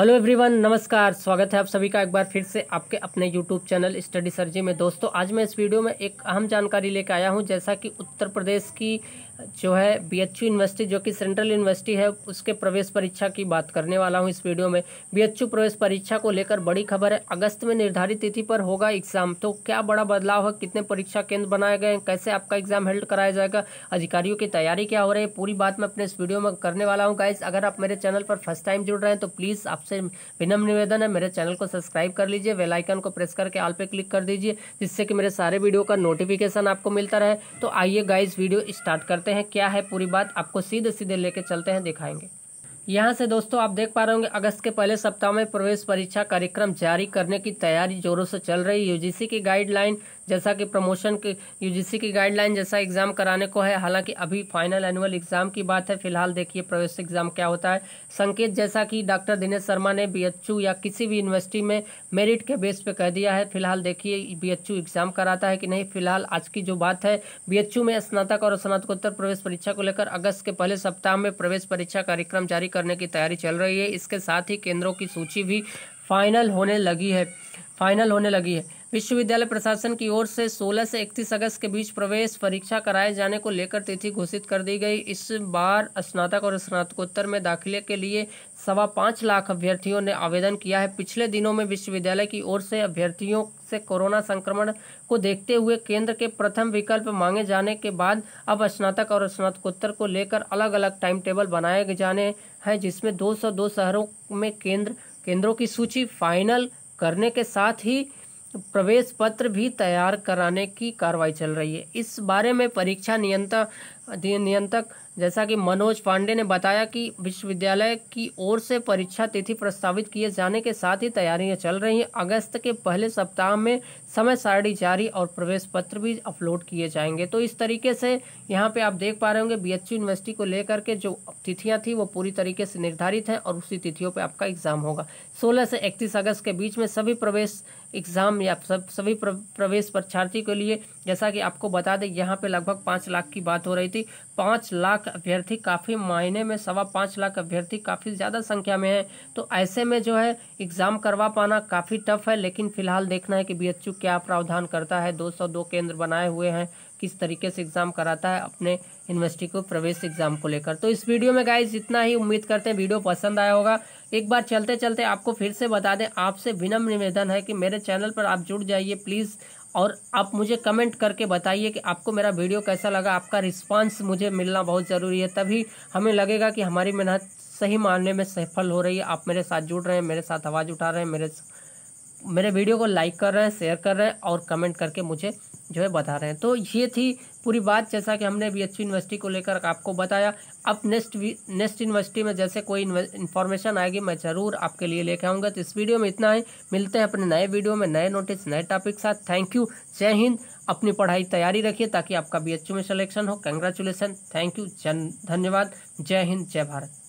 hello everyone नमस्कार स्वागत है आप सभी का एक बार फिर से आपके अपने यूट्यूब चैनल स्टडी सर्जी में दोस्तों आज मैं इस वीडियो में एक अहम जानकारी लेकर आया हूं जैसा कि उत्तर प्रदेश की जो है बी एच यूनिवर्सिटी जो कि सेंट्रल यूनिवर्सिटी है उसके प्रवेश परीक्षा की बात करने वाला हूं इस वीडियो में बी प्रवेश परीक्षा को लेकर बड़ी खबर है अगस्त में निर्धारित तिथि पर होगा एग्जाम तो क्या बड़ा बदलाव है कितने परीक्षा केंद्र बनाए गए हैं कैसे आपका एग्जाम हेल्ड कराया जाएगा अधिकारियों की तैयारी क्या हो रही है पूरी बात मैं अपने इस वीडियो में करने वाला हूँ गाइज अगर आप मेरे चैनल पर फर्स्ट टाइम जुड़ रहे हैं तो प्लीज़ आप आपसे विनम्र निवेदन है मेरे चैनल को सब्सक्राइब कर लीजिए बेल आइकन को प्रेस करके आल पे क्लिक कर दीजिए जिससे कि मेरे सारे वीडियो का नोटिफिकेशन आपको मिलता रहे तो आइए गाइज वीडियो स्टार्ट करते हैं क्या है पूरी बात आपको सीधे सीधे लेके चलते हैं दिखाएंगे यहाँ से दोस्तों आप देख पा रहे होंगे अगस्त के पहले सप्ताह में प्रवेश परीक्षा कार्यक्रम जारी करने की तैयारी जोरों से चल रही यूजीसी की गाइडलाइन जैसा कि प्रमोशन के यूजीसी की गाइडलाइन जैसा एग्ज़ाम कराने को है हालांकि अभी फाइनल एनुअल एग्ज़ाम की बात है फिलहाल देखिए प्रवेश एग्ज़ाम क्या होता है संकेत जैसा कि डॉक्टर दिनेश शर्मा ने बी या किसी भी यूनिवर्सिटी में मेरिट के बेस पर कह दिया है फिलहाल देखिए बी एग्ज़ाम कराता है कि नहीं फिलहाल आज की जो बात है बी में स्नातक और स्नातकोत्तर प्रवेश परीक्षा को लेकर अगस्त के पहले सप्ताह में प्रवेश परीक्षा कार्यक्रम जारी करने की तैयारी चल रही है इसके साथ ही केंद्रों की सूची भी फाइनल होने लगी है फाइनल होने लगी है विश्वविद्यालय प्रशासन की ओर से 16 से 31 अगस्त के बीच प्रवेश परीक्षा कराए जाने को लेकर तिथि घोषित कर दी गई इस बार स्नातक और स्नातकोत्तर में दाखिले के लिए सवा पाँच लाख अभ्यर्थियों ने आवेदन किया है पिछले दिनों में विश्वविद्यालय की ओर से अभ्यर्थियों से कोरोना संक्रमण को देखते हुए केंद्र के प्रथम विकल्प मांगे जाने के बाद अब स्नातक और स्नातकोत्तर को लेकर अलग अलग टाइम टेबल बनाए जाने हैं जिसमें दो शहरों में केंद्र केंद्रों की सूची फाइनल करने के साथ ही प्रवेश पत्र भी तैयार कराने की कार्रवाई चल रही है इस बारे में परीक्षा नियंत्रक नियंत्रक जैसा कि मनोज पांडे ने बताया कि विश्वविद्यालय की ओर से परीक्षा तिथि प्रस्तावित किए जाने के साथ ही तैयारियां चल रही हैं अगस्त के पहले सप्ताह में समय सारणी जारी और प्रवेश पत्र भी अपलोड किए जाएंगे तो इस तरीके से यहाँ पे आप देख पा रहे होंगे बी एच यूनिवर्सिटी को लेकर के जो तिथियाँ थी वो पूरी तरीके से निर्धारित हैं और उसी तिथियों पर आपका एग्ज़ाम होगा सोलह से इकतीस अगस्त के बीच में सभी प्रवेश एग्ज़ाम या सब सभी प्रवेश परीक्षार्थी के लिए जैसा कि आपको बता दें यहाँ पे लगभग पाँच लाख की बात हो रही थी पाँच लाख लाख अभ्यर्थी काफ़ी मायने में सवा पाँच लाख अभ्यर्थी काफ़ी ज़्यादा संख्या में है तो ऐसे में जो है एग्ज़ाम करवा पाना काफ़ी टफ है लेकिन फिलहाल देखना है कि बी क्या प्रावधान करता है 202 केंद्र बनाए हुए हैं किस तरीके से एग्ज़ाम कराता है अपने यूनिवर्सिटी को प्रवेश एग्ज़ाम को लेकर तो इस वीडियो में गाइज इतना ही उम्मीद करते हैं वीडियो पसंद आया होगा एक बार चलते चलते आपको फिर से बता दें आपसे विनम्र निवेदन है कि मेरे चैनल पर आप जुड़ जाइए प्लीज़ और आप मुझे कमेंट करके बताइए कि आपको मेरा वीडियो कैसा लगा आपका रिस्पांस मुझे मिलना बहुत ज़रूरी है तभी हमें लगेगा कि हमारी मेहनत सही मानने में सफल हो रही है आप मेरे साथ जुड़ रहे हैं मेरे साथ आवाज़ उठा रहे हैं मेरे मेरे वीडियो को लाइक कर रहे हैं शेयर कर रहे हैं और कमेंट करके मुझे जो है बता रहे हैं तो ये थी पूरी बात जैसा कि हमने बी एच यूनिवर्सिटी को लेकर आपको बताया अब नेक्स्ट नेक्स्ट यूनिवर्सिटी में जैसे कोई इन्फॉर्मेशन आएगी मैं ज़रूर आपके लिए लेकर आऊँगा तो इस वीडियो में इतना ही मिलते हैं अपने नए वीडियो में नए नोटिस नए टॉपिक के साथ थैंक यू जय हिंद अपनी पढ़ाई तैयारी रखिए ताकि आपका बी में सिलेक्शन हो कंग्रेचुलेसन थैंक यू धन्यवाद जय हिंद जय भारत